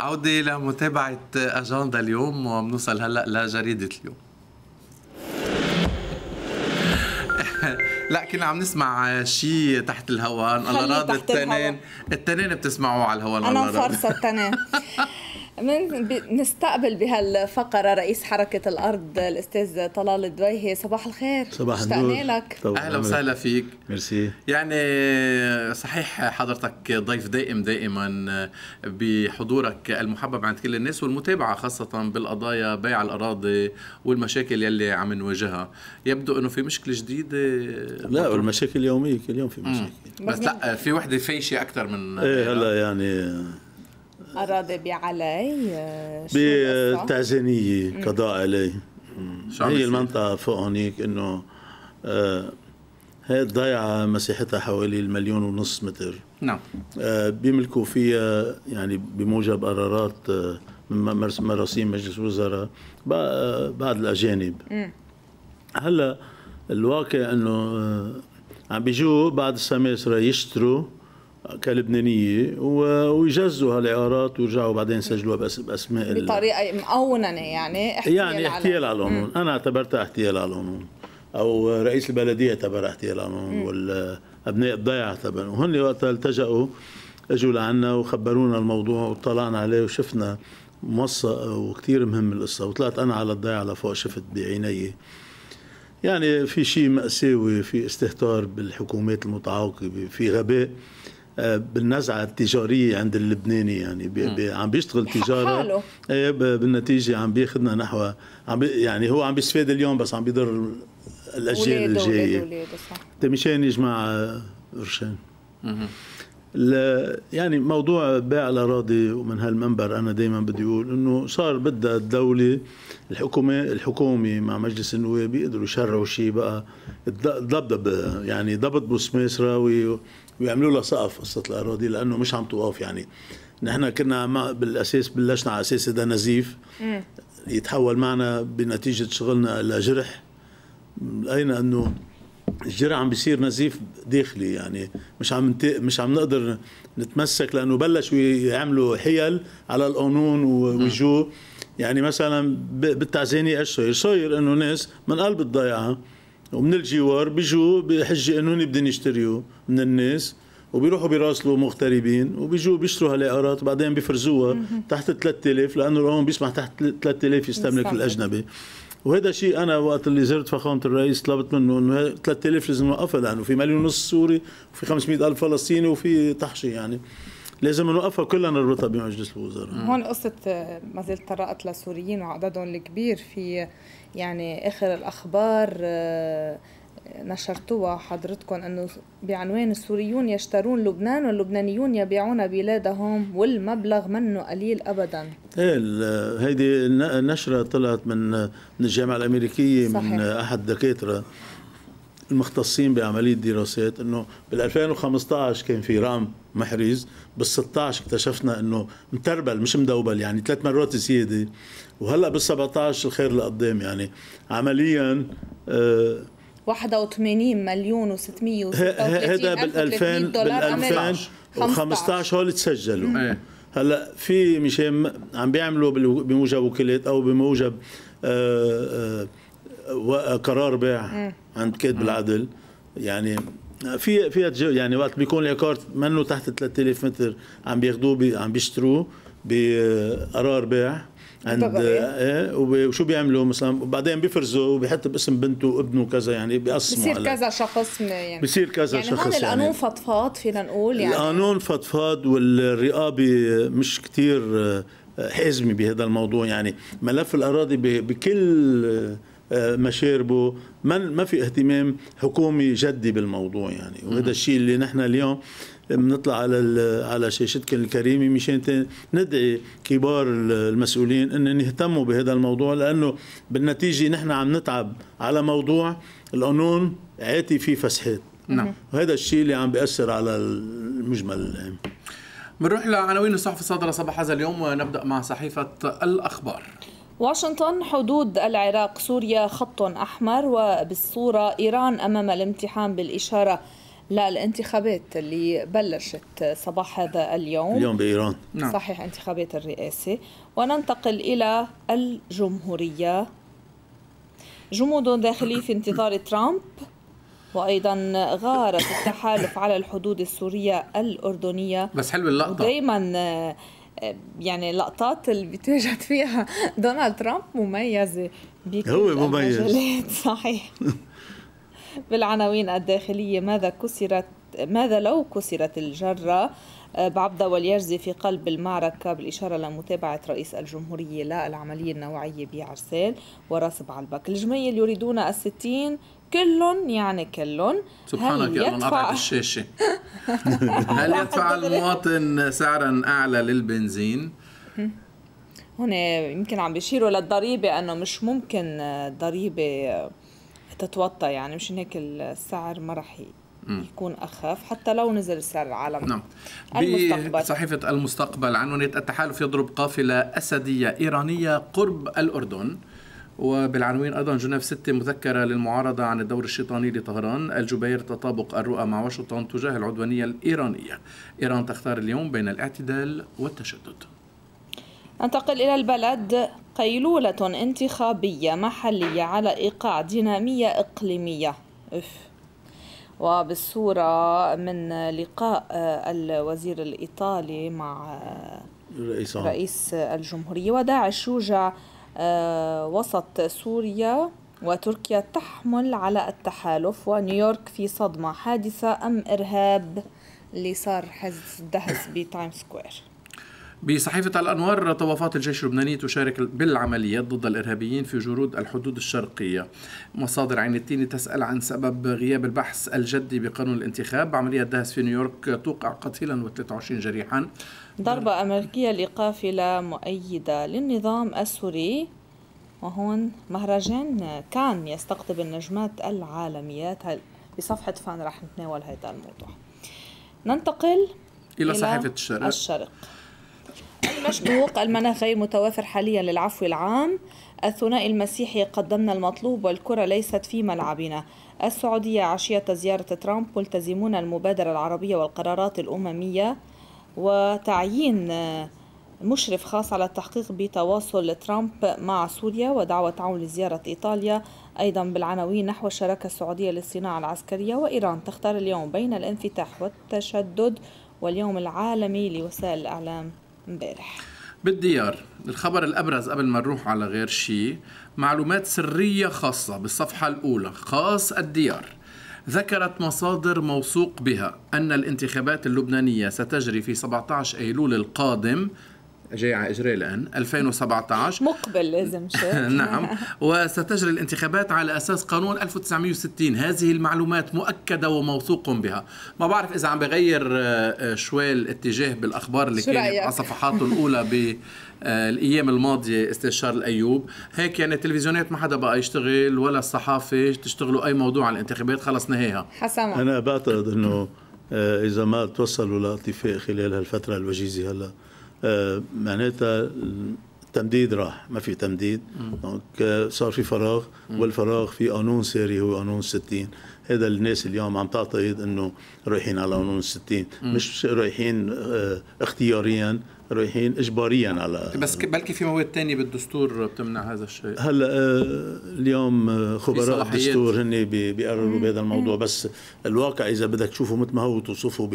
عودة لمتابعة أجندة اليوم وبنوصل هلأ لجريدة اليوم لا كنا عم نسمع شيء تحت الهواء الله راضي التنين التنين بتسمعوه على الهواء انا مفرصه التنين من نستقبل بهالفقرة رئيس حركة الأرض الأستاذ طلال الدويهي صباح الخير صباح النور لك أهلا وسهلا فيك ميرسي يعني صحيح حضرتك ضيف دائم دائما بحضورك المحبب عند كل الناس والمتابعة خاصة بالقضايا بيع الأراضي والمشاكل يلي عم نواجهها يبدو أنه في مشكلة جديدة لا والمشاكل اليومية كل يوم في مشاكل مم. بس لا في وحدة فايشة أكثر من إيه هلا يعني أراد بعلي آه، بتعزانية آه، قضاء علي هي المنطقة فوق هونيك إنه آه، هي الضيعة مساحتها حوالي المليون ونص متر نعم بيملكوا فيها يعني بموجب قرارات من مراسيم مجلس وزراء بعض الأجانب هلا الواقع إنه عم بيجوا بعض السماسرة يشتروا كلبنانيه ويجزوا هالاعارات ويرجعوا بعدين يسجلوها باسماء بطريقه مقونه يعني احتيال يعني احتيال على القانون انا اعتبرتها احتيال على القانون او رئيس البلديه اعتبرها احتيال على القانون والابناء الضيعه اعتبروا وهن وقتها التجأوا اجوا لعنا وخبرونا الموضوع وطلعنا عليه وشفنا موثق وكثير مهم القصه وطلعت انا على الضيعه لفوق شفت بعيني يعني في شيء مأساوي في استهتار بالحكومات المتعاقبة في غباء آه، بالنزعه التجاريه عند اللبناني يعني بي بي عم بيشتغل تجاره إيه، بالنتيجه عم بياخذنا نحو عم يعني هو عم بيستفاد اليوم بس عم بيضر الاجيال الجايه طيب، مشان يا جماعه قرشين يعني موضوع بيع الاراضي ومن هالمنبر انا دائما بدي اقول انه صار بدها الدوله الحكومه الحكومي مع مجلس النواب بيقدروا يشرعوا شيء بقى الضبضب يعني ضبط بوسميس ويعملوا لها سقف قصه الاراضي لانه مش عم توقف يعني نحن كنا ما بالاساس بلشنا على اساس ده نزيف يتحول معنا بنتيجه شغلنا الى جرح لقينا انه الجرح عم بيصير نزيف داخلي يعني مش عم نت... مش عم نقدر نتمسك لانه بلشوا يعملوا حيل على القانون ووجوه يعني مثلا بالتعزيني ايش صاير؟ صاير انه ناس من قلب الضيعه ومن الجوار بيجوا بحجه انهم بدهم يشتروا من الناس وبيروحوا بيراسلوا مغتربين وبيجوا بيشتروا هالعقارات بعدين بيفرزوها تحت 3000 لانه القانون بيسمح تحت 3000 يستملك الاجنبي وهذا شيء انا وقت اللي زرت فخامه الرئيس طلبت منه انه 3000 لازم نوقفها لانه في مليون ونص سوري وفي 500 الف فلسطيني وفي تحشي يعني لازم نوقفها كلها نربطها بمجلس الوزراء هون قصة آه، ما زلت طرقت للسوريين وعددهم الكبير في يعني آخر الأخبار آه، نشرتوها حضرتكم انه بعنوان السوريون يشترون لبنان واللبنانيون يبيعون بلادهم والمبلغ منه قليل ابدا ايه هيدي النشره طلعت من من الجامعه الامريكيه صحيح. من احد الدكاتره المختصين بعمليه دراسات انه بال 2015 كان في رام محرز بال 16 اكتشفنا انه متربل مش مدوبل يعني ثلاث مرات زياده وهلا بال 17 الخير لقدام يعني عمليا آه 81 مليون و636 هذا بال 2000 بال 2015 هول تسجلوا إيه. هلا في مشان عم بيعملوا بموجب وكالات او بموجب آآ آه، آآ آه، قرار بيع عند كاتب العدل يعني في فيها يعني وقت بيكون العقار منه تحت 3000 متر عم بياخذوه بي عم بيشتروه بقرار بيع عند ايه, إيه؟ وشو بيعملوا مثلا وبعدين بيفرزوا وبيحط باسم بنته وابنه وكذا يعني بيقسموا بصير كذا شخص يعني بصير كذا يعني شخص يعني القانون فضفاض فينا نقول يعني القانون فضفاض والرقابه مش كثير حازمه بهذا الموضوع يعني ملف الاراضي بكل آه، مشاربه ما ما في اهتمام حكومي جدي بالموضوع يعني وهذا الشيء اللي نحن اليوم بنطلع على على شاشتكم الكريمه مشان ندعي كبار المسؤولين ان يهتموا بهذا الموضوع لانه بالنتيجه نحن عم نتعب على موضوع القانون عاتي فيه فسحات نعم وهذا الشيء اللي عم بياثر على المجمل العام بنروح لعناوين الصحف الصادره صباح هذا اليوم ونبدا مع صحيفه الاخبار واشنطن حدود العراق سوريا خط أحمر وبالصورة إيران أمام الامتحان بالإشارة للانتخابات اللي بلشت صباح هذا اليوم اليوم بإيران نعم. صحيح انتخابات الرئاسة وننتقل إلى الجمهورية جمود داخلي في انتظار ترامب وأيضا غارة التحالف على الحدود السورية الأردنية بس حلو اللقطة دائما يعني لقطات اللي بتواجد فيها دونالد ترامب مميزه بكل هو مميز صحيح بالعناوين الداخلية ماذا كسرت ماذا لو كسرت الجرة آه، بعبدة واليرزي في قلب المعركة بالإشارة لمتابعة رئيس الجمهورية للعملية النوعية بعرسال وراسب بعلبك الجميل يريدون الستين كلهم يعني كلهم سبحانك يا الله الشاشة هل يدفع المواطن سعرا أعلى للبنزين؟ هنا يمكن عم بيشيروا للضريبة أنه مش ممكن ضريبة تتوطى يعني مش هيك السعر ما راح يكون اخف حتى لو نزل السعر العالم نعم المستقبل صحيفة المستقبل عنونت التحالف يضرب قافله اسديه ايرانيه قرب الاردن وبالعناوين ايضا جنيف 6 مذكره للمعارضه عن الدور الشيطاني لطهران، الجبير تطابق الرؤى مع واشنطن تجاه العدوانيه الايرانيه. ايران تختار اليوم بين الاعتدال والتشدد. انتقل إلى البلد قيلولة انتخابية محلية على إيقاع دينامية إقليمية أف. وبالصورة من لقاء آه، الوزير الإيطالي مع آه، رئيس, رئيس الجمهورية وداعش يوجع آه، وسط سوريا وتركيا تحمل على التحالف ونيويورك في صدمة حادثة أم إرهاب اللي صار حز دهس بتايم سكوير بصحيفة الأنوار طوافات الجيش اللبناني تشارك بالعمليات ضد الإرهابيين في جرود الحدود الشرقية مصادر عين التين تسأل عن سبب غياب البحث الجدي بقانون الانتخاب عملية دهس في نيويورك توقع قتيلا و23 جريحا ضربة أمريكية لقافلة مؤيدة للنظام السوري وهون مهرجان كان يستقطب النجمات العالميات بصفحة فان رح نتناول هذا الموضوع ننتقل إلى, إلى صحيفة الشرق الشرق مشدوق المناخ غير متوافر حاليا للعفو العام الثنائي المسيحي قدمنا المطلوب والكرة ليست في ملعبنا السعودية عشية زيارة ترامب ملتزمون المبادرة العربية والقرارات الأممية وتعيين مشرف خاص على التحقيق بتواصل ترامب مع سوريا ودعوة عون لزيارة إيطاليا أيضا بالعناوين نحو الشراكة السعودية للصناعة العسكرية وإيران تختار اليوم بين الانفتاح والتشدد واليوم العالمي لوسائل الإعلام امبارح بالديار الخبر الأبرز قبل ما نروح على غير شيء معلومات سرية خاصة بالصفحة الأولى خاص الديار ذكرت مصادر موثوق بها أن الانتخابات اللبنانية ستجري في 17 أيلول القادم جاي على اجري الان 2017 مقبل لازم نعم وستجري الانتخابات على اساس قانون 1960 هذه المعلومات مؤكده وموثوق بها ما بعرف اذا عم بغير آه، آه، شوي الاتجاه بالاخبار اللي كانت على صفحاته الاولى ب آه، الايام الماضيه استاذ الايوب هيك يعني التلفزيونات ما حدا بقى يشتغل ولا الصحافه تشتغلوا اي موضوع عن الانتخابات خلص نهيها حسنا انا بعتقد انه اذا ما توصلوا لاتفاق خلال هالفتره الوجيزه هلا آه، معناتها التمديد راح ما في تمديد دونك آه، صار في فراغ والفراغ في قانون ساري هو قانون 60 هذا الناس اليوم عم تعتقد انه رايحين على قانون 60 مش رايحين آه، اختياريا رايحين اجباريا على بس بلكي في مواد تانية بالدستور بتمنع هذا الشيء هلا آه، اليوم آه، خبراء الدستور هن بيقرروا بهذا الموضوع بس الواقع اذا بدك تشوفه مثل ما هو توصفه ب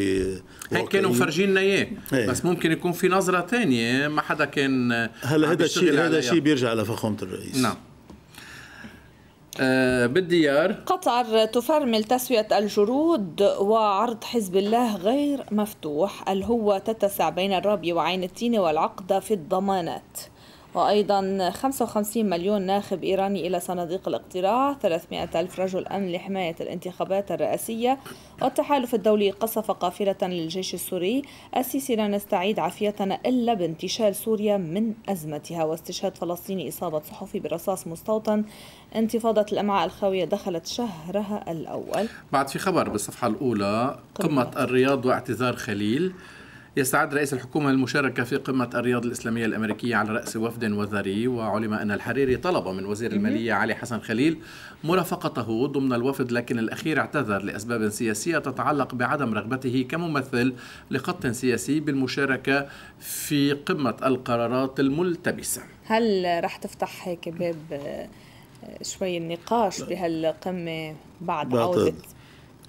هيك كانوا مفرجينا اياه إيه. بس ممكن يكون في نظره تانية ما حدا كان هلا هذا الشيء هذا الشيء بيرجع لفخامه الرئيس نعم آه، بالديار قطر تفرمل تسوية الجرود وعرض حزب الله غير مفتوح الهوة تتسع بين الرابي وعين التين والعقد في الضمانات وأيضا 55 مليون ناخب إيراني إلى صناديق الاقتراع 300 ألف رجل أمن لحماية الانتخابات الرئاسية والتحالف الدولي قصف قافلة للجيش السوري السيسي لا نستعيد عافيتنا إلا بانتشال سوريا من أزمتها واستشهاد فلسطيني إصابة صحفي برصاص مستوطن انتفاضة الأمعاء الخاوية دخلت شهرها الأول بعد في خبر بالصفحة الأولى قمة, الرياض واعتذار خليل يستعد رئيس الحكومة المشاركة في قمة الرياض الإسلامية الأمريكية على رأس وفد وزاري وعلم أن الحريري طلب من وزير المالية علي حسن خليل مرافقته ضمن الوفد لكن الأخير اعتذر لأسباب سياسية تتعلق بعدم رغبته كممثل لخط سياسي بالمشاركة في قمة القرارات الملتبسة هل راح تفتح هيك باب آه، شوي النقاش بهالقمة بعد عودة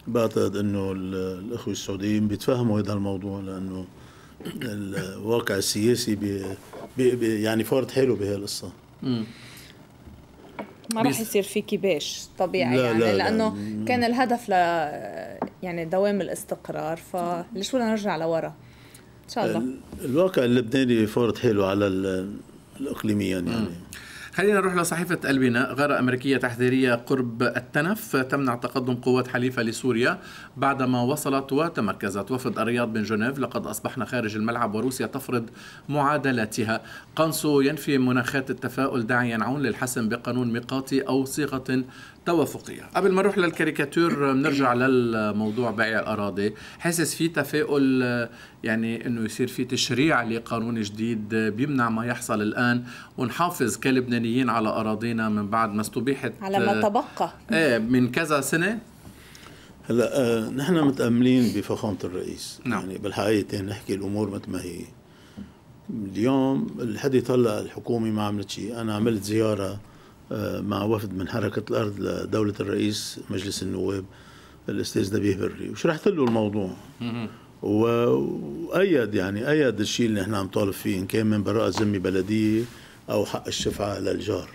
بعتقد انه الاخوه السعوديين بيتفهموا هذا الموضوع لانه الواقع السياسي بي بي يعني فارض حاله بهالقصه ما راح يصير في كباش طبيعي لا يعني لا لانه لا. كان الهدف ل يعني دوام الاستقرار فليش بدنا نرجع لورا ان شاء الله الواقع اللبناني فارض حاله على الاقليميا يعني مم. خلينا نروح لصحيفة البناء غارة أمريكية تحذيرية قرب التنف تمنع تقدم قوات حليفة لسوريا بعدما وصلت وتمركزت وفد الرياض من جنيف لقد أصبحنا خارج الملعب وروسيا تفرض معادلاتها قنصو ينفي مناخات التفاؤل داعيا عون للحسم بقانون ميقاتي أو صيغة توافقية قبل ما نروح للكاريكاتور بنرجع للموضوع بيع الأراضي حاسس في تفاؤل يعني أنه يصير في تشريع لقانون جديد بيمنع ما يحصل الآن ونحافظ كلبنانيين على أراضينا من بعد ما استبيحت على ما تبقى ايه من كذا سنة هلا آه نحن متاملين بفخامه الرئيس نعم. يعني بالحقيقه نحكي الامور مثل ما هي اليوم لحد هلا الحكومه ما عملت شيء انا عملت زياره آه، مع وفد من حركة الأرض لدولة الرئيس مجلس النواب الأستاذ نبيه بري وشرحت له الموضوع وأيد يعني أيد الشيء اللي احنا عم طالب فيه إن كان من براءة ذمة بلدية أو حق الشفعة للجار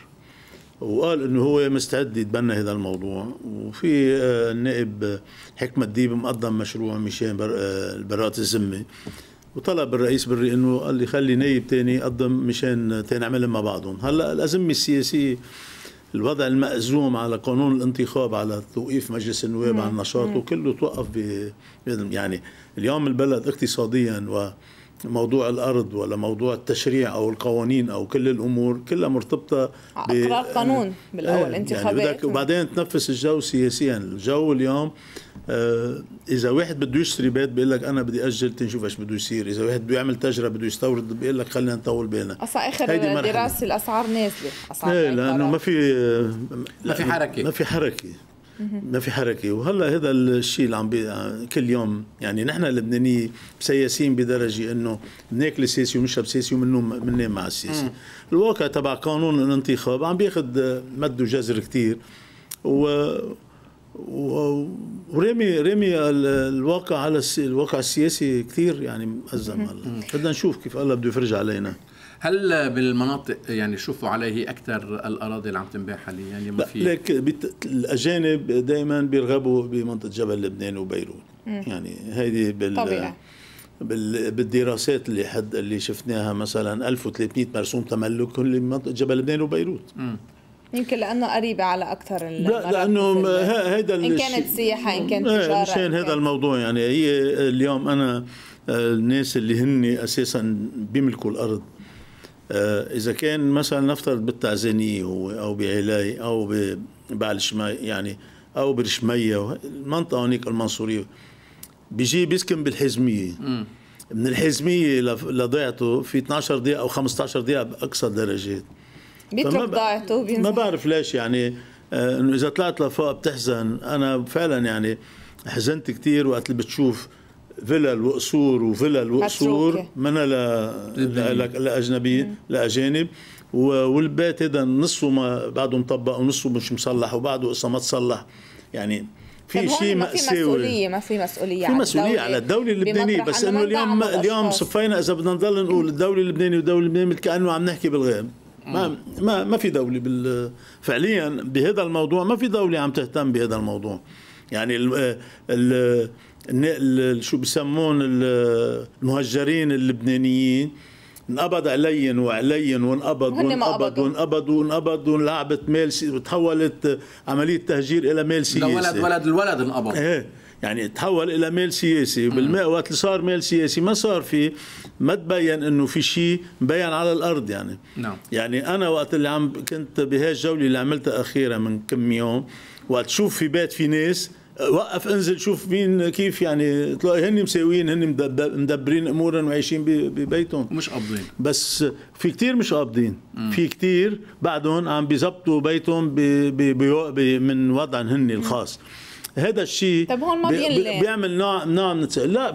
وقال انه هو مستعد يتبنى هذا الموضوع وفي النائب آه، حكمة ديب مقدم مشروع مشان آه، براءة الذمه وطلب الرئيس بري انه قال لي خلي نايب تاني يقدم مشان تنعملهم مع بعضهم هلا الازمه السياسيه الوضع المأزوم على قانون الانتخاب على توقيف مجلس النواب عن النشاط كله توقف ب يعني اليوم البلد اقتصاديا و موضوع الارض ولا موضوع التشريع او القوانين او كل الامور كلها مرتبطه آه، اقرار قانون بالاول إيه، يعني انتخابات يعني وبعدين تنفس الجو سياسيا الجو اليوم آه، اذا واحد بده يشتري بيت بيقول لك انا بدي اجل تنشوف ايش بده يصير اذا واحد بده يعمل تجربه بده يستورد بيقول لك خلينا نطول بالنا اصلا اخر دراسه الاسعار نازله اسعار ايه لانه ما في ما في حركه ما في حركه ما في حركه وهلا هذا الشيء اللي عم بي... كل يوم يعني نحن اللبنانيين مسيسين بدرجه انه بناكل سياسي وبنشرب سياسي ومننام بننام مع السياسي الواقع تبع قانون الانتخاب عم بياخذ مد وجزر كثير و و... ورمي رمي الواقع على الواقع السياسي كثير يعني مأزم هلا بدنا نشوف كيف الله بده يفرج علينا هل بالمناطق يعني شوفوا عليه اكثر الاراضي اللي عم تنباع حاليا يعني ما في لك بت... الاجانب دائما بيرغبوا بمنطقه جبل لبنان وبيروت يعني هيدي بال طبيعي. بال... بالدراسات اللي حد اللي شفناها مثلا 1300 مرسوم تملك لمنطقه جبل لبنان وبيروت م. يمكن لانه قريبه على اكثر لا لانه هيدا ان كانت سياحه ان كانت إيه، تجاره مشان هذا الموضوع يعني هي اليوم انا آه، الناس اللي هن اساسا بيملكوا الارض آه، اذا كان مثلا نفترض بالتعزينيه هو او بعلاي او بعلشمي يعني او برشميه المنطقه هونيك المنصوريه بيجي بيسكن بالحزميه من الحزميه لضيعته في 12 دقيقه او 15 دقيقه باقصى الدرجات بيترك ضيعته بينزل. ما بعرف ليش يعني آه، انه اذا طلعت لفوق بتحزن انا فعلا يعني حزنت كثير وقت اللي بتشوف فلل وقصور وفلل وقصور منها لاجنبيه لاجانب والبيت هذا نصه ما بعده مطبق ونصه مش مصلح وبعده قصه ما تصلح يعني في شيء مأساوي مسؤولية ما في مسؤولية في مسؤولية على الدولة اللبنانية بس انه اليوم اليوم صفينا اذا بدنا نضل نقول الدولة اللبنانية والدولة اللبنانية كانه عم نحكي بالغيب ما ما ما في دولة بال... فعليا بهذا الموضوع ما في دولة عم تهتم بهذا الموضوع يعني ال... ال... شو بسمون المهجرين اللبنانيين انقبض علين وعلين وانقبض وانقبض وانقبض وانقبض ولعبت مال وتحولت تحولت عمليه تهجير الى مال سياسي ولد ولد الولد انقبض ايه يعني تحول الى مال سياسي بالماء وقت اللي صار مال سياسي ما صار في ما تبين انه في شيء مبين على الارض يعني نعم يعني انا وقت اللي عم كنت بهالجوله اللي عملتها اخيرا من كم يوم وقت شوف في بيت في ناس وقف انزل شوف مين كيف يعني تلاقي هن مساويين هن مدبرين امورهم وعايشين ببيتهم مش قابضين بس في كتير مش قابضين في كتير بعدهم عم بيظبطوا بيتهم بي بي بي من وضعهم هن الخاص هذا الشيء طيب هون ما بيعمل نوع نوع من لا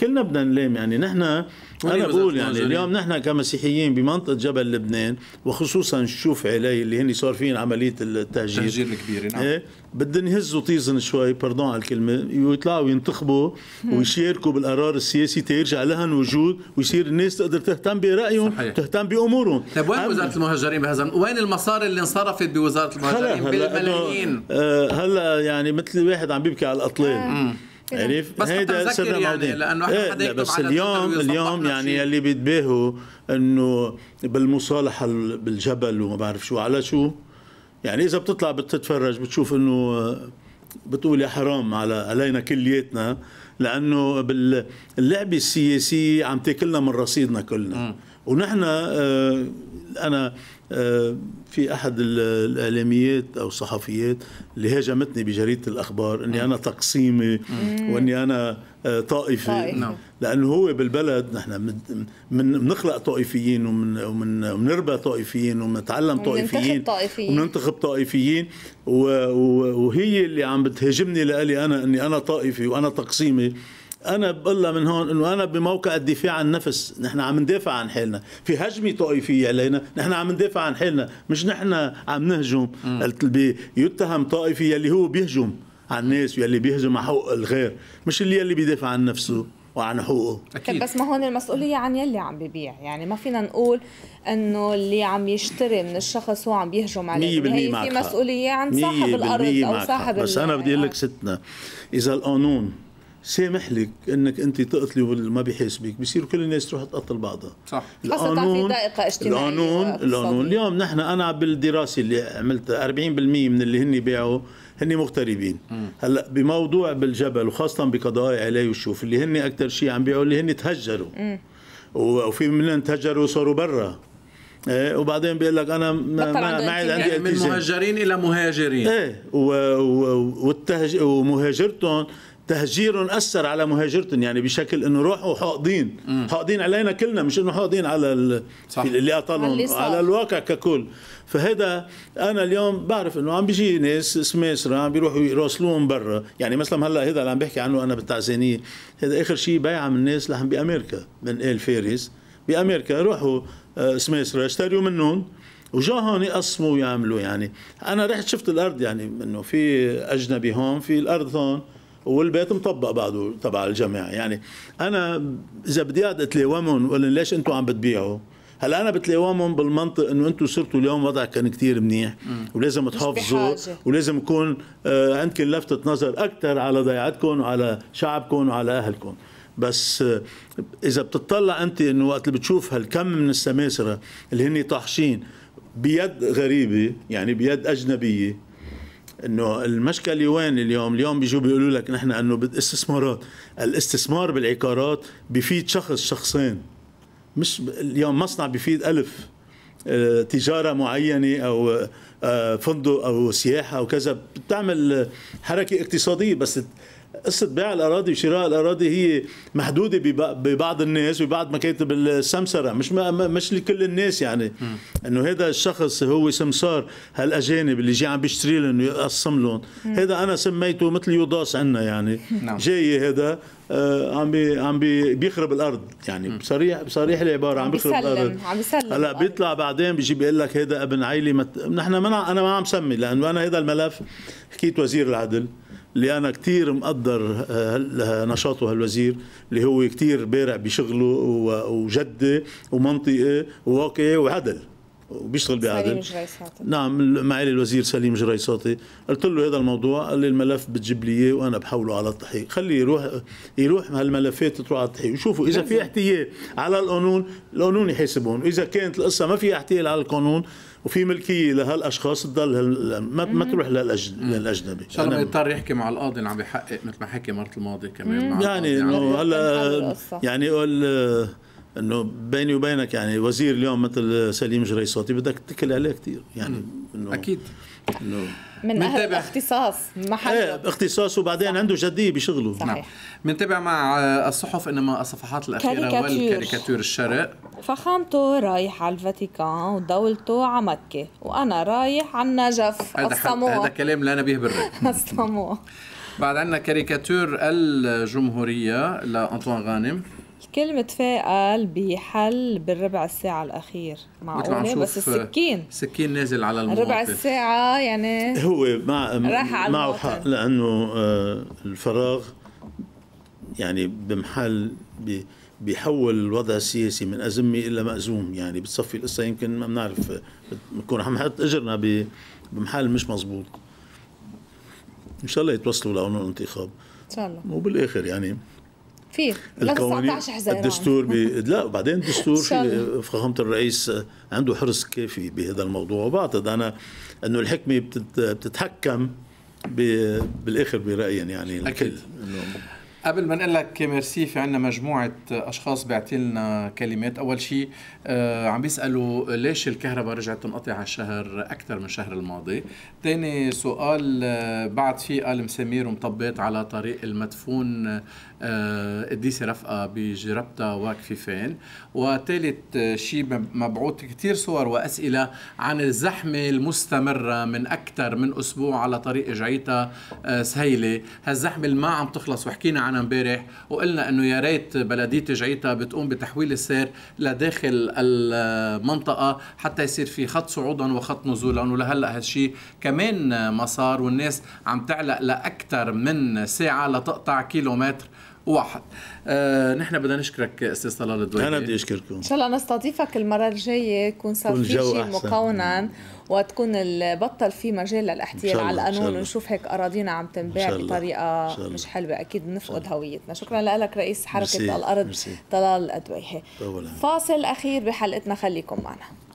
كلنا بدنا نلام يعني نحن انا بقول يعني اليوم نحن كمسيحيين بمنطقه جبل لبنان وخصوصا شوف علي اللي هن صار فيهم عمليه التهجير التهجير الكبير نعم إيه بدهم يهزوا طيزن شوي بردون على الكلمه ويطلعوا ينتخبوا ويشاركوا بالقرار السياسي تيرجع لهن وجود ويصير الناس تقدر تهتم برايهم صحيح. تهتم بامورهم طيب وين وزاره المهاجرين بهذا وين المصاري اللي انصرفت بوزاره المهاجرين هلا بالملايين آه، هلا يعني مثل واحد عم بيبكي على الاطلال عرفت هيدا سر يعني لانه احنا إيه لا بس اليوم اليوم يعني اللي بيتباهوا انه بالمصالحه بالجبل وما بعرف شو على شو يعني اذا بتطلع بتتفرج بتشوف انه بتقول يا حرام على علينا كلياتنا لانه باللعبه السياسيه عم تاكلنا من رصيدنا كلنا م. ونحن آه، انا آه، في احد الاعلاميات او الصحفيات اللي هاجمتني بجريده الاخبار اني انا تقسيمي واني انا آه، طائفي نعم. لانه هو بالبلد نحن بنخلق طائفيين بنربى طائفيين وبنتعلم طائفيين وبننتخب طائفيين وهي اللي عم بتهاجمني لالي انا اني انا طائفي وانا تقسيمي انا بقول لها من هون انه انا بموقع الدفاع عن النفس نحن عم ندافع عن حالنا في هجمه طائفيه علينا نحن عم ندافع عن حالنا مش نحن عم نهجم يتهم طائفي يلي هو بيهجم على الناس ويلي بيهجم على حقوق الغير مش اللي يلي بيدافع عن نفسه وعن حقوقه أكيد. طيب، بس ما هون المسؤولية عن يلي عم ببيع يعني ما فينا نقول انه اللي عم يشتري من الشخص هو عم بيهجم عليه هي في مسؤولية عن صاحب الارض او صاحب بس انا بدي اقول لك ستنا اذا القانون سامح لك انك انت تقتلي ما بيحاسبك بصير كل الناس تروح تقتل بعضها صح القانون دائقه اجتماعيه القانون القانون اليوم نحن انا بالدراسه اللي عملتها 40% من اللي هن بيعوا هن مغتربين هلا بموضوع بالجبل وخاصه بقضايا علي وشوف اللي هن اكثر شيء عم بيعوا اللي هن تهجروا مم. وفي منهم تهجروا وصاروا برا ايه وبعدين بيقول لك انا ما ما عاد عندي يعني من مهجرين الى مهاجرين ايه و... و... والتهج... ومهاجرتهم تهجير اثر على مهاجرتهم يعني بشكل انه روحوا حاقدين حاقدين علينا كلنا مش انه حاقدين على ال... اللي اطالهم على الواقع ككل فهذا انا اليوم بعرف انه عم بيجي ناس سميسرا عم بيروحوا يراسلوهم برا يعني مثلا هلا هذا اللي عم بحكي عنه انا بالتعزانيه هذا اخر شيء بيعه من الناس لحم بامريكا من ال فارس بامريكا روحوا آه، سميسرا اشتروا منهم وجو هون يقسموا ويعملوا يعني انا رحت شفت الارض يعني انه في اجنبي هون في الارض هون والبيت مطبق بعده تبع الجميع يعني انا اذا بدي اقعد اتلاومهم ولا ليش انتم عم بتبيعوا هلا انا بتلاومهم بالمنطق انه انتم صرتوا اليوم وضع كان كتير منيح ولازم تحافظوا ولازم يكون آه، عندكم لفته نظر اكثر على ضيعتكم وعلى شعبكم وعلى اهلكم بس آه، اذا بتطلع انت انه وقت اللي بتشوف هالكم من السماسره اللي هن طاحشين بيد غريبه يعني بيد اجنبيه انه المشكله وين اليوم اليوم بيجوا بيقولوا لك نحن انه بالاستثمارات، الاستثمار بالعقارات بفيد شخص شخصين مش اليوم مصنع بفيد ألف آه، تجارة معينة أو آه، فندق أو سياحة أو كذا بتعمل حركة اقتصادية بس قصه بيع الاراضي وشراء الاراضي هي محدوده ببعض الناس وبعض مكاتب السمسره مش مش لكل الناس يعني انه هذا الشخص هو سمسار هالاجانب اللي جاي عم بيشتري لهم ويقسم لهم هذا انا سميته مثل يوضاس عنا يعني نعم. جاي هذا آه عم بي عم بي بيخرب الارض يعني بصريح بصريح العباره عم, بيخرب بيسلم. الارض عم بيسلم هلا بيطلع بعدين بيجي بيقول لك هذا ابن عيلي مت... نحن ما انا ما عم سمي لانه انا هذا الملف حكيت وزير العدل اللي انا كثير مقدر آه، آه، نشاطه هالوزير اللي هو كثير بارع بشغله وجده ومنطقي وواقعي وعدل وبيشتغل بعادل سليم نعم معالي الوزير سليم جريساتي قلت له هذا الموضوع قال لي الملف بتجيب لي اياه وانا بحوله على التحقيق خليه يروح يروح هالملفات تروح على التحقيق وشوفوا اذا في احتيال على القانون القانون يحاسبهم واذا كانت القصه ما في احتيال على القانون وفي ملكيه لهالاشخاص تضل ما, ما تروح للاجنبي ان شاء الله بيضطر يحكي مع القاضي اللي عم بحقق مثل ما حكي مرة الماضي كمان مع يعني هلا يعني انه بيني وبينك يعني وزير اليوم مثل سليم جريصوتي بدك تتكل عليه كثير يعني انه اكيد انه من اهل اختصاص محل ايه اختصاص وبعدين صح. عنده جديه بشغله صحيح نعم. مع آه، الصحف انما الصفحات الاخيره كاريكاتير. والكاريكاتير الشرق فخامته رايح على الفاتيكان ودولته على مكه وانا رايح على النجف هذا هذا كلام لا نبيه بالرأي الصموه بعد عندنا كاريكاتير الجمهوريه لانطوان غانم الكل متفائل بحل بالربع الساعة الأخير معقولة بس السكين سكين نازل على المواقف ربع الساعة يعني هو مع راح على معه حق لأنه آه، الفراغ يعني بمحل بيحول الوضع السياسي من أزمة إلى مأزوم يعني بتصفي القصة يمكن ما بنعرف بنكون عم نحط إجرنا بمحل مش مزبوط إن شاء الله يتوصلوا لقانون الانتخاب إن شاء الله وبالآخر يعني في حزيران الدستور بي... لا بعدين الدستور في فخامه الرئيس عنده حرص كافي بهذا الموضوع وبعتقد انا انه الحكمه بتت... بتتحكم ب... بالاخر برايي يعني اكيد الكل. قبل ما نقول لك ميرسي في عندنا مجموعة أشخاص بعتي لنا كلمات، أول شيء آه، عم بيسألوا ليش الكهرباء رجعت تنقطع على الشهر أكثر من الشهر الماضي، ثاني سؤال آه، بعد في قال مسامير ومطبات على طريق المدفون قديسه آه، رفقه بجربتها وكفيفين وثالث آه، شيء مبعوث كثير صور واسئله عن الزحمه المستمره من اكثر من اسبوع على طريق جعيتها آه، سهيله هالزحمه اللي ما عم تخلص وحكينا عنها امبارح وقلنا انه يا ريت بلديه جعيتها بتقوم بتحويل السير لداخل المنطقه حتى يصير في خط صعودا وخط نزولا ولهلا هالشيء كمان ما صار والناس عم تعلق لاكثر من ساعه لتقطع كيلومتر واحد آه نحن بدنا نشكرك استاذ طلال الدويلي انا بدي اشكركم ان شاء الله نستضيفك المره الجايه يكون صار في شيء مقونا وتكون بطل في مجال للاحتيال على القانون ونشوف هيك اراضينا عم تنباع بطريقه مش حلوه اكيد بنفقد هويتنا شكرا لك رئيس حركه مرسي. الارض مرسي. طلال الدويحي فاصل اخير بحلقتنا خليكم معنا